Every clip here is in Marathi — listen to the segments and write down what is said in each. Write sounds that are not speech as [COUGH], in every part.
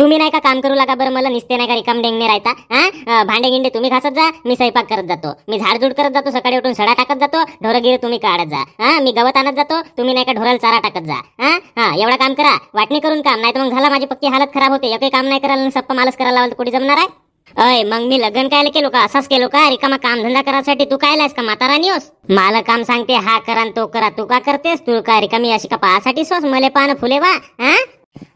तुम्ही नाही का काम करू लागा बरं मला निसते नाही का रिकाम डेंगणे राहता हा भांडे गिंडे तुम्ही घासत जा मी स्वयंपाक करत जातो मी झाडझूड करत जातो सकाळी उठून सडा टाकत जातो ढोरगिरे तुम्ही काढत जा हा मी गवत आणत जातो तुम्ही नाही का ढोराला चारा टाकत जा हा हा एवढा काम करा वाटणी करून काम नाही तर मग झाला माझी पक्की हालत खराब होते एक काम नाही करायला सप्पा मालस करायला लावलं कुठे जमणार आहे अय मग मी लग्न काय केलो का असाच केलो का रिकामा काम धंदा करायसाठी तू काय लायस का म्हाताराणी होस मला काम सांगते हा करा तो करा तू का करतेस तू का रिकामी अशी का पाहासाठी सोस मले पान फुले वा हा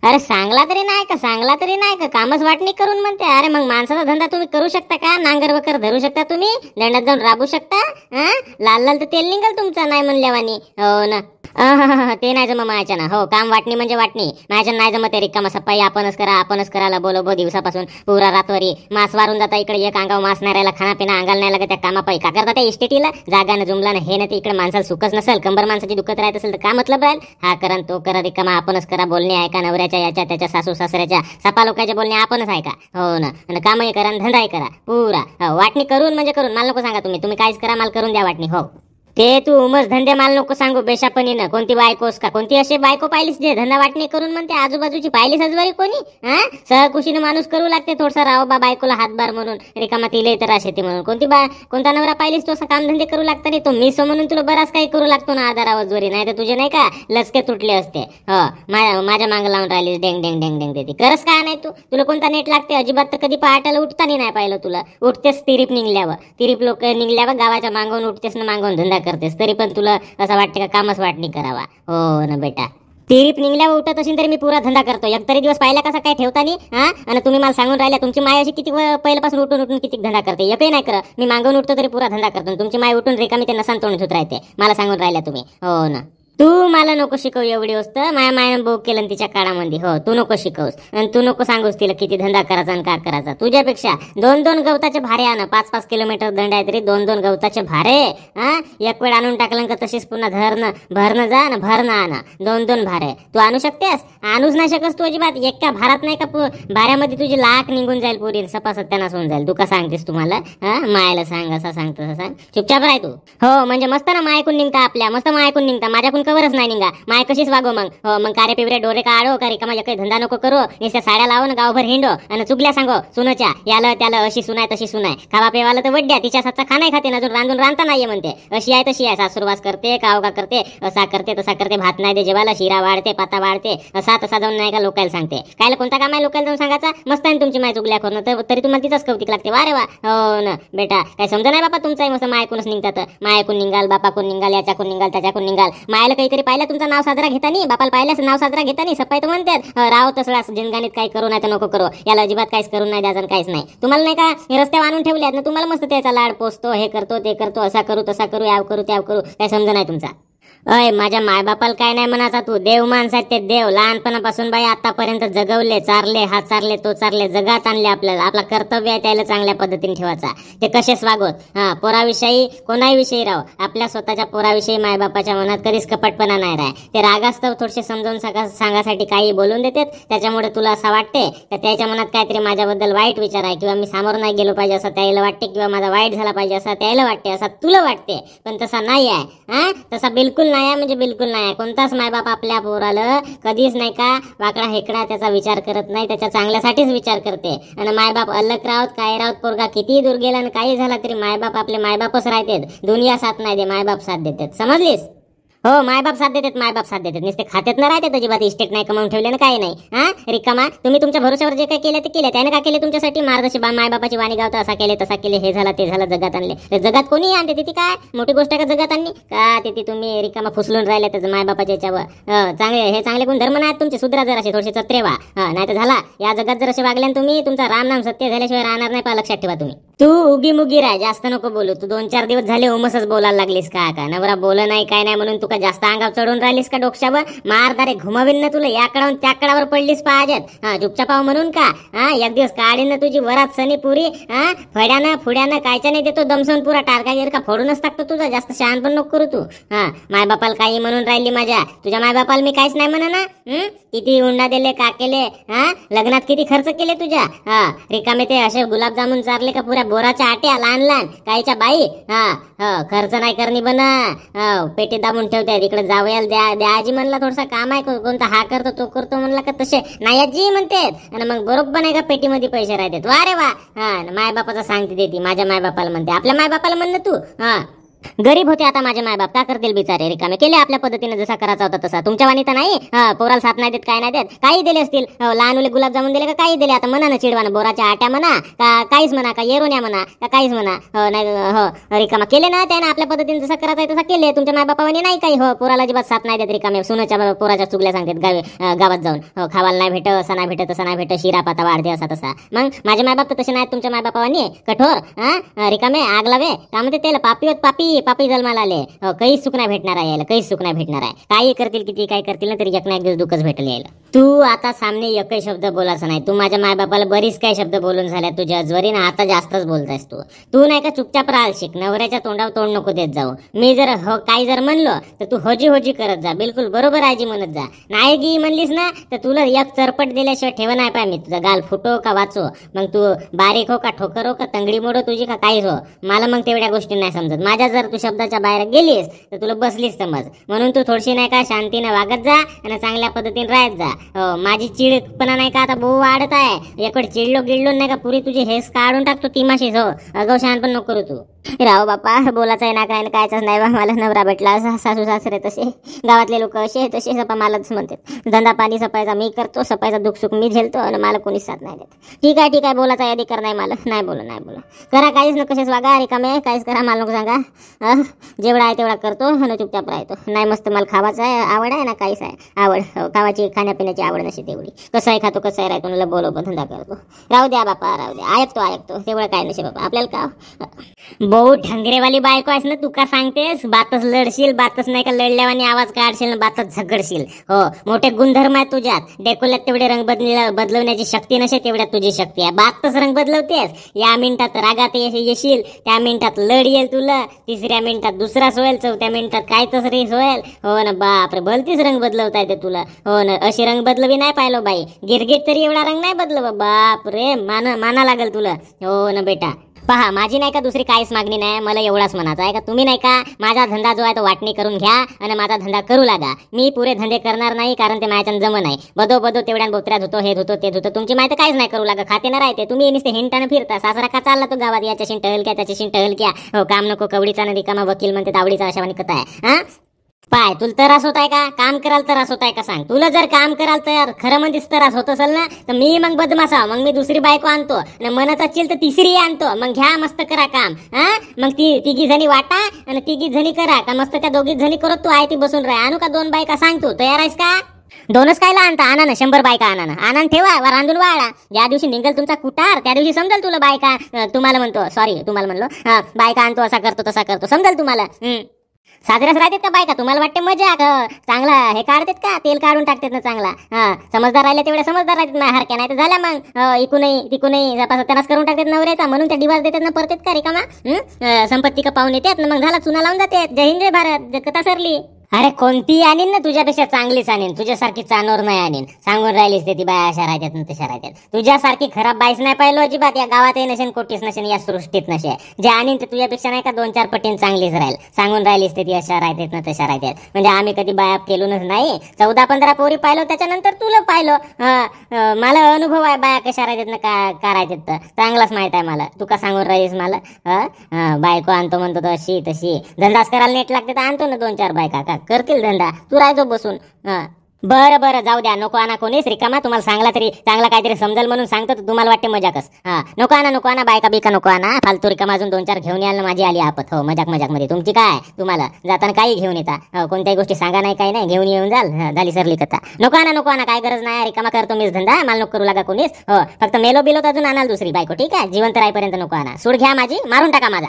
अरे सांगला तरी नाही का सांगला तरी नाही का कामच वाटणी करून म्हणते अरे मग माणसाचा धंदा तुम्ही करू शकता का नांगर वकर धरू शकता तुम्ही दंडात जाऊन राबू शकता हा लाल लाल तर तेल निघाल तुमचा नाही म्हणल्यावानी हो ना ते नाही जमा माझ्या ना हो काम वाटणी म्हणजे वाटणी माझ्या नाही जमत ते रिक्कामा सप्पाई आपणच करा आपणच करायला बो दिवसापासून पुरा रात्री मास वारून जाता इकडे एक अंगाव मास नाही राहिला खाणापिना अंगाल नाही लागत त्या कामापाई का करता त्या इस्टेटीला जागा ना जुमला ना हे ना ते इकडे माणसाला सुखच नसेल कंबर माणसाची दुखत राहत असेल तर का मतलब राहील हा करण तो करा रिक्कामा आपणच करा बोलणे ऐका नवऱ्याच्या याच्या त्याच्या सासू सासऱ्याच्या सपा लोकांच्या बोलणे आपणच ऐका हो ना आणि कामही करा धंदाही करा पुरा हो, वाटणी करून म्हणजे करून मला नको सांगा तुम्ही तुम्ही काहीच करा मला करून द्या वाटणी हो ते तू उमस धंदे माल नको सांगू ना कोणती बायकोस का कोणती अशी बायको पाहिलीस जे धंदा वाटणी करून म्हणते आजूबाजूची पाहिलीस अजवारी कोणी हा सहकुशीने माणूस करू लागते थोडसा राव बा बायकोला हातभार म्हणून रिकामा तिले तर शेती म्हणून कोणती बा कोणता नवरा पाहिलीस तो कामधंदे करू लागता नाही तो मिस म्हणून तुला बराच काही करू लागतो ना आधारावजवरी नाही तर तुझे नाही का लसके तुटले असते हो माझ्या मांग लावून राहिलीस डेंग डेंग डेंग डेंग देते करस का नाही तू तुला कोणता नेट लागते अजिबात तर कधी पहाटाला उठता नाही पाहिलं तुला उठतेस तिरीप निघल्यावर तिरीप लोक निघल्यावर गावाच्या मागवून उठतेस ना मागवून धंदा करतेस तरी पण तुला असं वाटते का कामच वाटणी करावा हो ना बेटा तिरीप निघल्या उठत असेल तरी मी पुरा धंदा करतो एक तरी दिवस पाहिला कसा काय ठेवता नाही हा आणि तुम्ही मला सांगून राहिल्या तुमची माय अशी किती पहिल्यापासून उठून उठून किती धंदा करते एकही नाही कर मी मागून उठतो तरी पुरा धंदा करतो तुमची माय उठून मी ते नसान तोंड होत राहते मला सांगून राहिल्या तुम्ही हो ना तू मला नको शिकव एवढी वस्त माया मायानं बोग केलं तिच्या काळामध्ये हो तू नको शिकवस आणि तू नको सांगूस तिला किती धंदा करायचा आणि का करायचा तुझ्यापेक्षा दोन दोन गवताचे भारे आण पाच पाच किलोमीटर दंड आहे तरी दोन दोन गवताचे भारे एक वेळ आणून टाकलं का तशीच पुन्हा धरणं भरणं जा आणि भरणं आणा दोन दोन भारे तू आणू शकतेस आणूच नाही शकस तू अजिबात एका भारात नाही का भाऱ्यामध्ये तुझी लाख निघून जाईल पुरी सपा सत्यानाच सोडून जाईल तू का सांगतेस तुम्हाला हा मायाला सांग असं सांगतो सांग चुपचाप राह तू हो म्हणजे मस्त ना मायकून निघता आपल्या मस्त मायकून निघता माझ्याकून कवरच नाही निघा माय कशीच वागो मग हो, मग कारे पिवरे डोरे का आडो का रिकामा काही धंदा नको करो नुसत्या साड्या लावून गावभर हिंडो आणि चुकल्या सांगो सुनाच्या याला त्याला अशी सुनाय तशी सुनाय खावा पेवाला तर वड्ड्या तिच्या सातचा खानाय खाते ना अजून रांधून रांधता नाहीये म्हणते अशी आहे तशी आहे सासुरवास करते काव का करते असा करते तसा करते भात नाही दे जेवायला शिरा वाढते पाता वाढते असा तसा जाऊन नाही का लोकायला सांगते कायला कोणता काम आहे लोकायला जाऊन सांगायचा मस्त आहे तुमची माय चुकल्या करून तरी तुम्हाला तिचाच कौतिक लागते वारे वा हो बेटा काय समजा नाही बाबा तुमचाही मस्त मायकूनच निघतात मायकून निघाल कोण निघाल याच्याकून निघाल त्याच्याकून निघाल मायला दुसरं काहीतरी पाहिलं तुमचं नाव साजरा घेतानी बापाल बापाला पाहिल्यास नाव साजरा घेतानी नाही तर म्हणतात राव तसला जिनगाणीत काय करू नाही तर नको करू याला अजिबात काहीच करू नाही द्यायचं काहीच नाही तुम्हाला नाही का हे रस्त्यावर आणून ठेवले ना तुम्हाला मस्त त्याचा लाड पोचतो हे करतो ते करतो असा करू तसा करू याव करू त्याव करू काय समजा नाही तुमचा अय माझ्या मायबापाला काय नाही म्हणायचा तू देव माणसात ते देव लहानपणापासून बाई आतापर्यंत जगवले चारले हा चारले तो चारले जगात आणले आपल्याला आपला कर्तव्य आहे त्याला चांगल्या पद्धतीने ठेवायचा ते कसे स्वागत हा पोराविषयी विषयी राह आपल्या स्वतःच्या पोराविषयी मायबापाच्या मनात कधीच कपटपणा नाही राह ते रागास्तव थोडेसे सका सांगासाठी काही बोलून देते त्याच्यामुळे तुला असं वाटते तर त्याच्या मनात काहीतरी माझ्याबद्दल वाईट विचार आहे किंवा मी समोर नाही गेलो पाहिजे असं त्याला वाटते किंवा माझा वाईट झाला पाहिजे असं त्याला वाटते असं तुला वाटते पण तसा नाही आहे हा तसा बिलकुल नाही म्हणजे बिलकुल नाही कोणताच मायबाप आपल्या पोराला कधीच नाही का वाकडा हेकडा त्याचा विचार करत नाही त्याच्या चांगल्यासाठीच विचार करते आणि मायबाप अलग राहत काय राहत पोरगा कितीही दूर गेला आणि काही झाला तरी मायबाप आपले मायबापच राहतात दुनिया साथ नाही दे मायबाप साथ देतात समजलीस हो मायबाप साथ देतात मायबाप साथ देतात नुसते खात्यात ना राहतात अजिबात इस्टेट नाही कमावून ठेवले ना काही नाही हा रिकामा तुम्ही तुमच्या भरोश्यावर जे काही केले ते केले त्याने का केले तुमच्यासाठी मार्गशी बा मायबापाची वाणी गावता असा केले तसा केले हे झालं ते झालं जगात आणले जगात कोणी आणते तिथे काय मोठी गोष्ट आहे का जगात आणली का तिथे तुम्ही रिकामा फुसलून राहिले त्याचं मायबापाच्या याच्यावर हो, चांगले हे चांगले कोण धर्म नाही तुमचे सुधरा जर असे थोडेसे चत्रेवा हो, नाही तर झाला या जगात जर असे वागल्यान तुम्ही तुमचा राम नाम सत्य झाल्याशिवाय राहणार नाही पा लक्षात ठेवा तुम्ही तू उगी मुगी राय जास्त नको बोलू तू दोन चार दिवस झाले उमसच बोलायला लागलीस का का नवरा बोल नाही काय नाही म्हणून तुका जास्त अंगावर चढून राहिलीस का डोक्यावर मारदारे घुमावीन ना तुला त्या कडावर पडलीस पाहिजेत हा चुपचापाव म्हणून का हा एक दिवस काढीन ना तुझी वरात सनी पुरी हा फड्यानं फुड्यानं कायच्या नाही देतो दमसवून पुरा टारका गिरका फोडूनच टाकतो तुझा जास्त शहाण पण नको करू तू हा बापाला काही म्हणून राहिली माझ्या तुझ्या मायबापाला मी काहीच नाही म्हणा ना किती उंडा दिले का केले हा लग्नात किती खर्च केले तुझ्या हा रिकामे ते असे गुलाबजामुन चारले का पुरा बोराच्या आट्या लहान लहान काहीच्या बाई हा खर्च नाही करणी बन पेटी दाबून ठेवते इकडे जाऊयाला द्या द्या आजी म्हणला थोडासा काम आहे कोणता हा करतो तो करतो म्हणला का तसे नाही आजी म्हणते आणि मग बरोबर नाही का पेटीमध्ये पैसे राहतात वा रे वा हा मायबापाचा सांगते देते माझ्या मायबापाला म्हणते आपल्या मायबापाला म्हणलं तू हा गरीब होते आता माझे मायबाप का करतील बिचारे रिकामे केले आपल्या पद्धतीने जसा करायचा होता तसा तुमच्या वाणी तर नाही पोराला साथ नाही देत काय नाही देत काही दिले असतील लहान मुले गुलाब दिले का काही दिले आता म्हणा ना चिडवाना बोराच्या आट्या म्हणा का काहीच म्हणा का येरोण्या म्हणा काहीच म्हणा हो, हो रिकामा केले ना त्याने आपल्या पद्धतीने जसा करायचा आहे तसा केले तुमच्या बापाने नाही काही हो पोराला अजिबात साथ नाही देत रिकामे सुनाच्या पोराच्या चुगल्या सांगतात गावे गावात जाऊन हो खावाला नाही भेट असा नाही भेटत तसा नाही भेटत शिरा पाता वाढदे असा तसा मग माझे मायबाप तर तसे नाही तुमच्या मायबापावानी कठोर रिकामे आग लावे का म्हणते पापी होत पापी किती पापी जन्माला आले हो, काहीच सुख नाही भेटणार आहे यायला काहीच सुख नाही भेटणार आहे काही करतील किती काय करतील ना तरी एक ना एक दिवस दुःखच भेटले यायला तू आता सामने एकही शब्द बोलायचा नाही तू माझ्या मायबापाला बरीच काही शब्द बोलून झाल्या तुझ्या अजवरी ना आता जास्तच बोलतायस तू तू नाही का चुपचाप राहाल शिक नवऱ्याच्या तोंडावर तोंड नको देत जाऊ मी जर ह काही जर म्हणलो तर तू होजी होजी करत जा बिलकुल बरोबर आजी म्हणत जा नाही गी म्हणलीस ना तर तुला एक चरपट दिल्याशिवाय ठेवा नाही पाय मी तुझा गाल फुटो का वाचो मग तू बारीक हो का ठोकर हो का तंगडी मोडो तुझी का काहीच हो मला मग तेवढ्या गोष्टी नाही समजत माझ्या जर तू शब्दाच्या बाहेर गेलीस तर तुला बसलीस समज म्हणून तू थोडीशी नाही का शांतीने वागत जा आणि चांगल्या पद्धतीने राहत जा हो, माझी चिडपणा नाही का आता बहु वाढत आहे एकड चिडलो गिडलो नाही का पुरी तुझी हेस काढून टाकतो ती माशी हो अगो शहाण पण नको करू तू राव बापा बोलाच आहे ना काय कायचाच नाही बा मला नवरा भेटला सासू सासरे तसे गावातले लोक असे तसे सपा मलाच म्हणतात धंदा पाणी सपायचा मी करतो सपायचा दुखसुख मी झेलतो आणि मला कोणीच साथ नाही देत ठीक आहे ठीक आहे बोलायचा अधिकार नाही मला नाही बोला नाही बोला करा काहीच न कसेच वागा कामे काहीच करा मला नको सांगा जेवढा आहे तेवढा करतो आणि चुपचाप राहतो नाही मस्त मला खावायचं आहे आवड आहे ना काहीच आहे आवड हो, खावाची खाण्यापिण्याची खाण्याची आवड नसे तेवढी आहे खातो आहे राहतो मला बोलवतो धंदा करतो राहू द्या बापा राहू द्या आयकतो ऐकतो तेवढं काय नसे बापा आपल्याला का हो? भाऊ ठंगरेवाली बायको आहेस ना तू का सांगतेस बातच लढशील बातच नाही का लढल्यावानी आवाज काढशील ना बातच झगडशील हो मोठे गुणधर्म आहे तुझ्यात डेकोल्यात तेवढे रंग बदल बदलवण्याची शक्ती नसे तेवढ्यात तुझी शक्ती आहे बातच रंग बदलवतेस या मिनिटात रागात येशील त्या मिनिटात लढ येईल तुला तिसऱ्या मिनिटात दुसरा सोयल चौथ्या मिनिटात काय तसरी होईल हो ना बापरे भलतीच रंग बदलवता येते तुला हो ना अशी रंग बदलवी नाही पाहिलो बाई गिरगिट तरी एवढा रंग नाही बदल बाप रे मान माना लागेल तुला हो ना बेटा पहा माझी नाही का दुसरी काहीच मागणी नाही मला एवढाच म्हणाचा आहे का तुम्ही नाही का माझा धंदा जो आहे तो वाटणी करून घ्या आणि माझा धंदा करू लागा मी पुरे धंदे करणार नाही कारण ते माझ्या जमन नाही बदो बदो तेवढ्या बोत्र्या धुतो हे धुतो ते धुतो तुमची माहिती काहीच नाही करू लागा खाते ना राहते तुम्ही नुसते हिंटानं फिरता सासरा का चालला तो गावात याच्याशी टहल क्या त्याच्याशी टहल क्या हो काम नको कवडीचा नदी कामा वकील म्हणते तावडीचा अशा कथा आहे हा पाय तुला त्रास होत आहे का काम कराल त्रास होत आहे का सांग तुला जर काम कराल म्हणजे तर खरं म्हणजेच त्रास होत असेल ना तर मी मग बदमासा मग मी दुसरी बायको आणतो आणि म्हणत असेल तर तिसरी आणतो मग घ्या मस्त करा काम हा मग ती तिघी जणी वाटा आणि तिघी जणी करा का मस्त त्या दोघी जणी करत तू आहे ती बसून राह आणू का दोन बायका सांग तू तयार आहेस का दोनच कायला आणता आणा ना शंभर बायका आणा ना आणा ठेवा वा रांधून वाळा ज्या दिवशी निघल तुमचा कुटार त्या दिवशी समजल तुला बायका तुम्हाला म्हणतो सॉरी तुम्हाला म्हणलो बायका आणतो असा करतो तसा करतो समजल तुम्हाला साजराच राहतात का बायका तुम्हाला वाटते मजा चांगला हे काढतात का तेल काढून टाकतात ना चांगला हा समजदार राहिले तेवढ्या समजदार राहतात ना हरक्या नाही तर झाल्या मग इकूनही तिकूनही त्यांनाच करून टाकतात नवऱ्याचा म्हणून त्या डिवास देतात ना परतात का रिकामा संपत्ती का पाहून येतात मग झाला चुना लावून जाते जय हिंद जय भारत जगता सरली अरे कोणतीही आणीन ना तुझ्यापेक्षा चांगलीच आणीन तुझ्यासारखी चानोर नाही आणीन सांगून राहिलीस ते ती बाया अशा राहतात ना तशा राहतात तुझ्यासारखी खराब बाईस नाही पाहिलो अजिबात या गावातही नसेन कोटीच नसेन या सृष्टीत नसे जे आणीन ते तुझ्यापेक्षा नाही का दोन चार पटीन चांगलीच राहील सांगून राहिलीस ते ती अशा राहतात ना तशा राहतात म्हणजे आम्ही कधी बाया केलूनच नाही चौदा पंधरा पोरी पाहिलो त्याच्यानंतर तुला पाहिलो मला अनुभव आहे बाया कशा राहतात ना का का राहतात तर चांगलाच माहित आहे मला तू का सांगून राहिलीस मला बायको आणतो म्हणतो तशी तशी धंदाच करायला नेट लागते तर आणतो ना दोन चार बायका का करतील धंदा तू राहतो बसून बरं बरं जाऊ द्या नको आना कोणीच रिकामा तुम्हाला सांगला तरी चांगला काहीतरी समजाल म्हणून सांगतो तुम्हाला वाटते मजाकच नको आना नको आना बायका बिका नको आना फालतू रिकामा अजून दोन चार घेऊन याल ना माझी आली आपत हो मजाक मजाक मध्ये तुमची काय तुम्हाला जाताना काही घेऊन येता हो, कोणत्याही गोष्टी सांगा नाही काही नाही घेऊन येऊन जाल झाली सरली कथा नको आना नको आना काय गरज नाही रिकामा करतो मीच धंदा मला नको करू लागा कोणीच हो फक्त मेलो बिलो अजून आणाल दुसरी बायको ठीक आहे जिवंत राहीपर्यंत नको आना सूड घ्या माझी मारून टाका माझा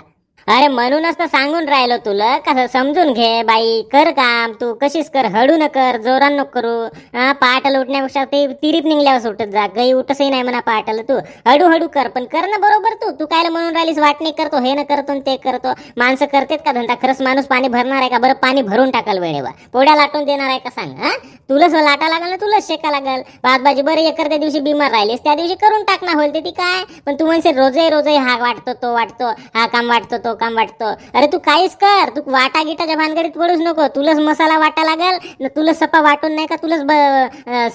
अरे म्हणूनच तर सांगून राहिलो तुला कसं समजून घे बाई कर काम तू कशीच कर हळू न कर जोरान करू करू पाटल लुटण्यापेक्षा ते तिरीप निघल्यावर सुटत जा गई उठसही नाही म्हणा पाटल तू हळू हळू कर पण कर ना बरोबर तू तू काय म्हणून राहिलीस वाट नाही करतो हे न करतो ते करतो माणसं करतेत का धंदा खरंच माणूस पाणी भरणार आहे का बरं पाणी भरून टाकाल वेळेवर पोड्या लाटून देणार आहे का सांग हा तुलाच लाटा लागल ना तुलाच शेका लागल भातभाजी बरं एकर त्या दिवशी बिमार राहिलीस त्या दिवशी करून टाकणार होईल ते ती काय पण तू म्हणशील रोजही रोजही हा वाटतो तो वाटतो हा काम वाटतो तो काम वाटतो अरे तू काहीच कर तू वाटा गिटाच्या भानगडीत पडूच नको तुलाच मसाला वाटा लागेल तुला सपा वाटून नाही का तुलाच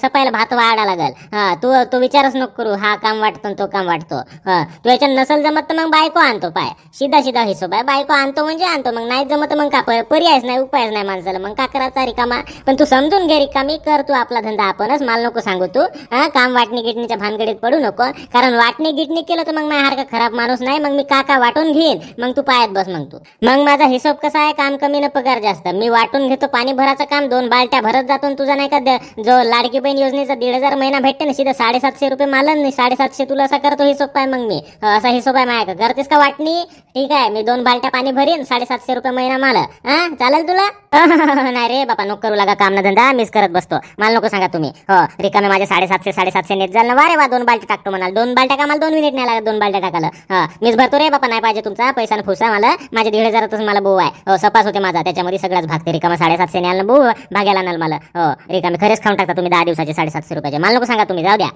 सपायला भात वाढा लागेल हा तू तो विचारच नको करू हा काम वाटतो तो काम वाटतो तू याच्यात नसल जमत तर मग बायको आणतो पाय सीधा सीधा हिसो पाय बायको आणतो म्हणजे आणतो मग नाही जमत मग का पर्यायच नाही उपायच नाही माणसाला मग का करायचा कामा पण तू समजून घे रिकामी कर तू आपला धंदा आपणच माल नको सांगू तू हा काम वाटणी गिटणीच्या भानगडीत पडू नको कारण वाटणी गिटणी केलं तर मग हार का खराब माणूस नाही मग मी काका वाटून घेईन मग तू पायात बस म्हणतो मग माझा हिशोब कसा आहे काम कमी न पगार जास्त मी वाटून घेतो पाणी भराचं काम दोन बालट्या भरत जातो तुझा नाही का जो लाडकी बहीण योजनेचा दीड हजार महिना भेटते ना सीधा साडेसातशे रुपये मालन नाही साडेसातशे तुला असा करतो हिशोब पाय मग मी असा हिशोब आहे माझ्या करतेस का वाटणी ठीक आहे मी दोन बालट्या पाणी भरीन साडेसातशे रुपये महिना माल हा चालेल तुला [LAUGHS] नाही रे बापा नको करू लागा काम ना धंदा मिस करत बसतो मला नको सांगा तुम्ही हो रिकामे माझे साडेसातशे साडेसातशे नेट झालं वारे वा दोन बाल्टी टाकतो म्हणाल दोन बाल्ट्या का मला दोन मिनिट नाही लागत दोन बालट्या टाकायला हो मिस भरतो रे बापा नाही पाहिजे तुमचा पैसा फुसा मला माझ्या दीड हजारातच मला भाऊ आहे हो सपास होते माझा त्याच्यामध्ये सगळाच भागते रिकामा साडेसातशे न्याल भाऊ भाग्याला नाल मला हो रिकामे खरेच खाऊन टाकता तुम्ही दहा दिवसाचे साडेसातशे रुपयाचे मला नको सांगा तुम्ही जाऊ द्या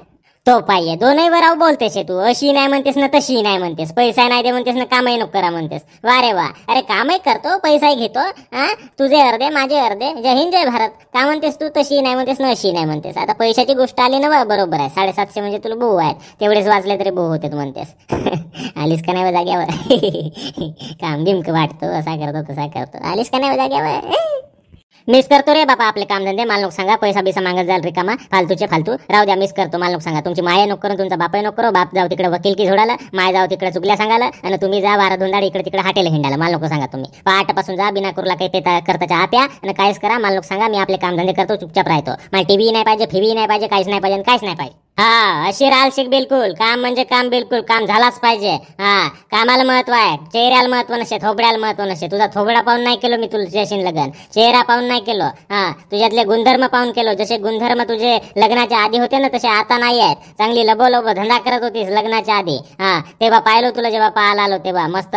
तो पाहिजे दोनही वराव बोलतेस तू अशी नाही म्हणतेस ना तशी नाही म्हणतेस पैसा नाही दे म्हणतेस ना कामही नको करा म्हणतेस वा रे वा अरे कामही करतो पैसाही घेतो हा तुझे अर्धे माझे अर्धे जय हिंद जय भारत का म्हणतेस तू तशी नाही म्हणतेस ना अशी नाही म्हणतेस आता पैशाची गोष्ट आली ना बरोबर आहे साडेसातशे म्हणजे तुला बहू आहेत तेवढेच वाचले तरी बहू होते म्हणतेस [LAUGHS] आलीस का नाही जाग्यावर [LAUGHS] काम बिमक वाटतो असा करतो तसा करतो आलीस का नाही जाग्यावर मिस करतो रे बाबा आपले काम धंदे मला सांगा पैसा बिसा मागत जाल रिकामा फालतूचे फालतू राहू द्या मिस करतो मला लोक सांगा तुमची माया नको करून तुमचा बापाय नको बाप जाऊ तिकडे वकील की झोडाला माय जाऊ तिकडे चुकल्या सांगाला आणि तुम्ही जा वारा धुंदाडी इकडे तिकडे हाटेल हिंडाला मला नको सांगा तुम्ही पासून जा बिना कुरला काही ते करताच्या आप्या आणि कायच करा मला नको सांगा मी आपले काम धंदे करतो चुपचाप राहतो मला टीव्ही नाही पाहिजे फीव्ही नाही पाहिजे काहीच नाही पाहिजे काहीच नाही पाहिजे हा अशी राल शिक बिलकुल काम म्हणजे काम बिलकुल काम झालाच पाहिजे हा कामाला महत्व आहे चेहऱ्याला महत्व नसे थोबड्याला महत्व नसे तुझा थोबडा पाहून नाही केलो मी तुला लग्न चेहरा पाहून नाही केलो हा तुझ्यातले गुणधर्म पाहून केलो जसे गुणधर्म तुझे लग्नाच्या आधी होते ना तसे आता नाही आहेत चांगली लबो धंदा करत होतीस लग्नाच्या आधी हा तेव्हा पाहिलो तुला जेव्हा पाहायला आलो तेव्हा मस्त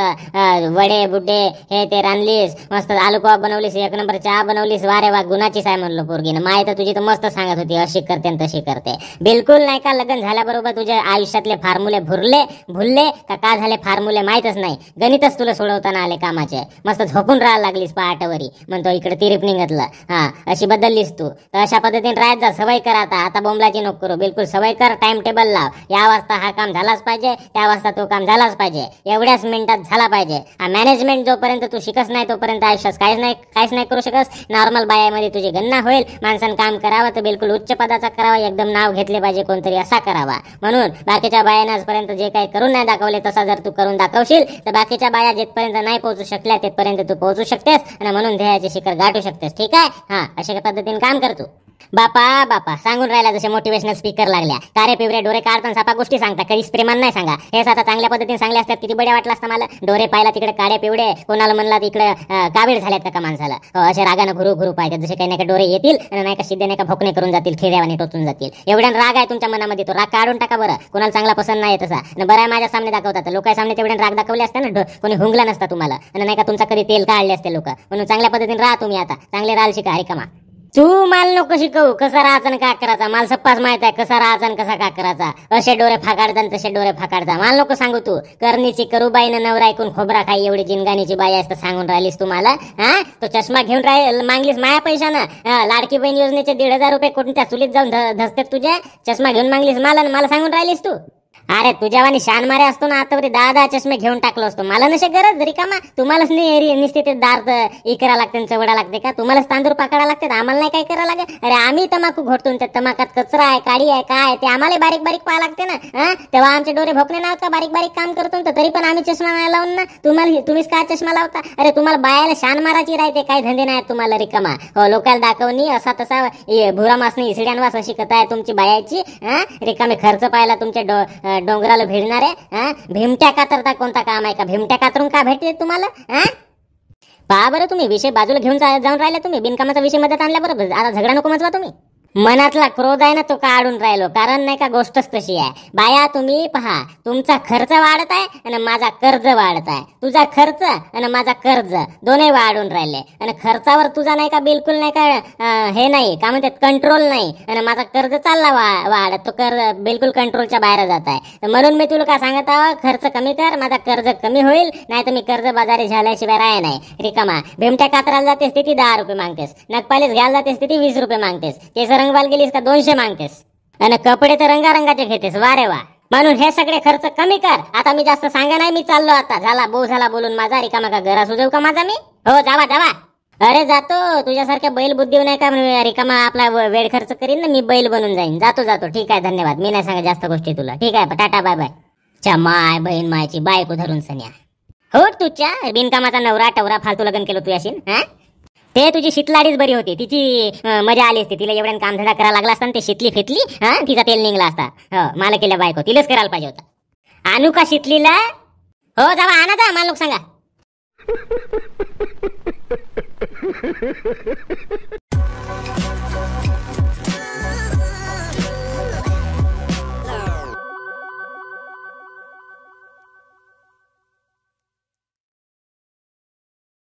वडे बुड्डे हे ते रांधलीस मस्त आलू पाव बनवलीस एक नंबर चहा बनवलीस वारे वा गुणाची आहे म्हणलो पोरगीनं माहिती तुझी तर मस्त सांगत होती अशी करते तशी करते बिलकुल नाही का लग्न झाल्याबरोबर तुझ्या आयुष्यातले फार्मुले भुरले भुलले का का झाले फार्मुले माहीतच नाही गणितच तुला सोडवताना आले कामाचे मस्त झोपून राहायला लागलीस पहाटवरी म्हणतो इकडे निघतलं हा अशी बदललीस तू तर अशा पद्धतीने राहत जा सवय कर आता आता बोंबलाची नोक करू बिलकुल सवय कर टाइम टेबल लाव या वाजता हा काम झालाच पाहिजे त्या वाजता तो काम झालाच पाहिजे एवढ्याच मिनिटात झाला पाहिजे मॅनेजमेंट जोपर्यंत तू शिकस नाही तोपर्यंत आयुष्यात काहीच नाही काहीच नाही करू शकस नॉर्मल बायामध्ये तुझी गणना होईल माणसानं काम करावं तर बिलकुल उच्च पदाचा करावा एकदम नाव घेतले पाहिजे कोणतरी असा करावा म्हणून बाकीच्या बायांना आजपर्यंत जे काही करून नाही दाखवले तसा जर तू करून दाखवशील तर बाकीच्या बाया जिथपर्यंत नाही पोहोचू शकल्या तिथपर्यंत तू पोहोचू शकतेस आणि म्हणून ध्येयाचे शिखर गाठू शकतेस ठीक आहे हा अशा पद्धतीने काम करतो बापा बापा सांगून राहिला जसे मोटिवेशनल स्पीकर लागल्या कारे पिवरे डोरे काढताना सापा गोष्टी सांगता कधीच प्रेमान नाही सांगा हे आता चांगल्या पद्धतीने सांगले असतात किती बड्या वाटलं असतं मला डोरे पाहिला तिकडे काळे पिवडे कोणाला म्हणला तिकडे कावीड झाल्यात का माणसाला हो, असे रागानं घुरू घुरू पाहिजे जसे काही नाही डोरे येतील नाही का शिद्धे नाही का भोकणे करून जातील खेड्यावाने टोचून जातील एवढ्या राग आहे तुमच्या मनामध्ये तो राग काढून टाका बरं कोणाला चांगला पसंद नाही तसा बऱ्या बरा माझ्या सामने दाखवतात लोक सामने तेवढ्या राग दाखवले असते ना कोणी हुंगला नसता तुम्हाला आणि नाही का तुमचा कधी तेल काढले असते लोक म्हणून चांगल्या पद्धतीने राहा तुम्ही आता चांगले राहाल शिका हरिकमा तू माल नको शिकवू कसा राहायचा आणि का करायचा माल सप्पाच माहित आहे कसा राहायचा कसा का करायचा असे डोरे फाकाडता आणि तसे डोरे फाकाडता माल नको सांगू तू करणीची करू बाई ना नवरा ऐकून खोबरा खाई एवढी जिनगाणीची बाई असं सांगून राहिलीस तू मला हा तो चष्मा घेऊन राहील मागलीस माया पैशानं लाडकी बहीण योजनेचे दीड हजार रुपये कोणत्या चुलीत जाऊन धसते तुझ्या चष्मा घेऊन मागलीस मला मला सांगून राहिलीस तू अरे तुझ्यावानी शान मारे असतो ना आता तरी दहा दहा चष्मे घेऊन टाकलो असतो मला नसे गरज रिकामा तुम्हालाच नाही निश्चित दार इकरा लागते चवडा लागते का तुम्हालाच तांदूर पकडा लागते आम्हाला नाही काय करावं लागेल अरे आम्ही तमाकू घोटतो त्या तमाकात कचरा आहे काडी आहे काय ते आम्हाला बारीक बारीक पाहा लागते ना तेव्हा आमचे डोरे भोकणे नाव का बारीक बारीक काम करतो तरी पण आम्ही चष्मा नाही लावून ना तुम्हाला तुम्हीच काय चष्मा लावता अरे तुम्हाला बायाला शान मारायची राहते काय धंदे नाही तुम्हाला रिकामा हो लोकांना दाखवणी असा तसा भुरा मासणी इसड्यांवास अशी कथा आहे तुमची बायाची रिकामे खर्च पाहायला तुमच्या डो डोंगराला भिडणारे भिमट्या कातरता कोणता काम आहे का भिमट्या कातरून का भेटते तुम्हाला बा पहा बरं तुम्ही विषय बाजूला घेऊन जाऊन राहिले तुम्ही बिनकामाचा विषय मदत आणल्या बरोबर आता झगडा नको मजवा तुम्ही मनातला क्रोध आहे ना तो काढून राहिलो कारण नाही का गोष्टच तशी आहे बाया तुम्ही पहा तुमचा खर्च वाढत आहे आणि माझा कर्ज वाढत आहे तुझा खर्च आणि माझा कर्ज दोन्ही वाढून राहिले आणि खर्चावर तुझा नाही का बिलकुल नाही का हे नाही का म्हणतात कंट्रोल नाही आणि माझा कर्ज चालला वाढत तो कर्ज बिलकुल कंट्रोलच्या बाहेर जात आहे तर म्हणून मी तुला काय सांगत आहो खर्च कमी कर माझा कर्ज कमी होईल नाही तर मी कर्ज बाजारी झाल्याशिवाय राय नाही रिकामा भेमट्या कातराला जातेस तिथे दहा रुपये मागतेस नगपालीस घ्यायला जातेस तिथे वीस रुपये मागतेस केसर रंगवाल गेलीस का दोनशे मागतेस आणि कपडे तर रंगारंगाचे घेतेस वारे वा म्हणून हे सगळे खर्च कमी कर आता मी जास्त सांगा नाही मी चाललो आता झाला बो झाला बोलून माझा रिकामा का घरा का माझा मी हो जावा जावा अरे जातो तुझ्यासारख्या बैल बुद्धी नाही का म्हणून रिकामा आपला वेळ खर्च करीन ना मी बैल बनून जाईन जातो जातो ठीक आहे धन्यवाद मी नाही सांगा जास्त गोष्टी तुला ठीक आहे टाटा बाय बाय च्या माय बहीण मायची बायको धरून सन्या हो तुझ्या बिनकामाचा नवरा टवरा फालतू लग्न केलं तुझ्याशी हा हे तुझी शीतलाडीच बरी होती तिची मजा आली असती तिला एवढ्या कामधंदा करायला लागला असता ते शीतली फेतली तिचा तेल निघला असता हो, मला केल्या बायको तिलाच करायला पाहिजे होता आणू का हो जावा आणा जा मला लोक सांगा [LAUGHS]